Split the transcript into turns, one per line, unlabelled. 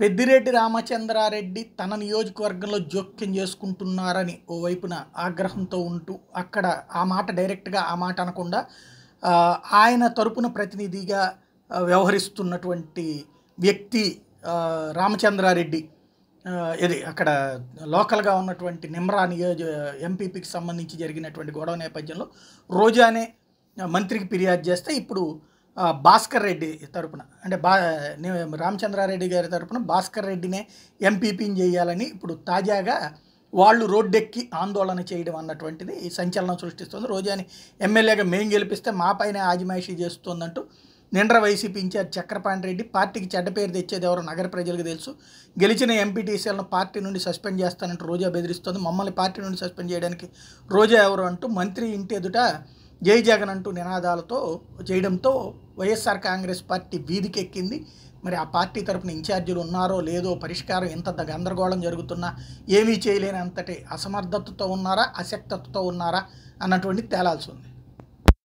పెద్దిరెడ్డి రామచంద్రారెడ్డి తన నియోజకవర్గంలో జోక్యం చేసుకుంటున్నారని ఓవైపున ఆగ్రహంతో ఉంటూ అక్కడ ఆ మాట డైరెక్ట్గా ఆ మాట అనకుండా ఆయన తరపున ప్రతినిధిగా వ్యవహరిస్తున్నటువంటి వ్యక్తి రామచంద్రారెడ్డి ఇది అక్కడ లోకల్గా ఉన్నటువంటి నిమ్రా నియోజ ఎంపీపీకి సంబంధించి జరిగినటువంటి గొడవ నేపథ్యంలో రోజానే మంత్రికి ఫిర్యాదు చేస్తే ఇప్పుడు భాస్కర్ రెడ్డి తరపున అంటే బా రామచంద్రారెడ్డి గారి తరపున భాస్కర్ రెడ్డినే ఎంపీపీని చేయాలని ఇప్పుడు తాజాగా వాళ్ళు రోడ్డెక్కి ఆందోళన చేయడం అన్నటువంటిది ఈ సంచలనం సృష్టిస్తుంది రోజాని ఎమ్మెల్యేగా మేము గెలిపిస్తే మా పైన ఆజమాయిషీ చేస్తుందంటూ నిండ్ర వైసీపీ ఇన్ఛార్జ్ చక్రపాణి రెడ్డి పార్టీకి చెడ్డ పేరు తెచ్చేది ఎవరో నగర ప్రజలకు తెలుసు గెలిచిన ఎంపీటీసీలను పార్టీ నుండి సస్పెండ్ చేస్తానంటూ రోజా బెదిరిస్తుంది మమ్మల్ని పార్టీ నుండి సస్పెండ్ చేయడానికి రోజా ఎవరు అంటూ మంత్రి ఇంటి ఎదుట జై జగన్ అంటూ నినాదాలతో చేయడంతో వైఎస్ఆర్ కాంగ్రెస్ పార్టీ వీధికెక్కింది మరి ఆ పార్టీ తరపున ఇన్ఛార్జీలు ఉన్నారో లేదో పరిష్కారం ఎంత గందరగోళం జరుగుతున్నా ఏమీ అంతటి అసమర్థతతో ఉన్నారా అసక్తతో ఉన్నారా అన్నటువంటి తేలాల్సి ఉంది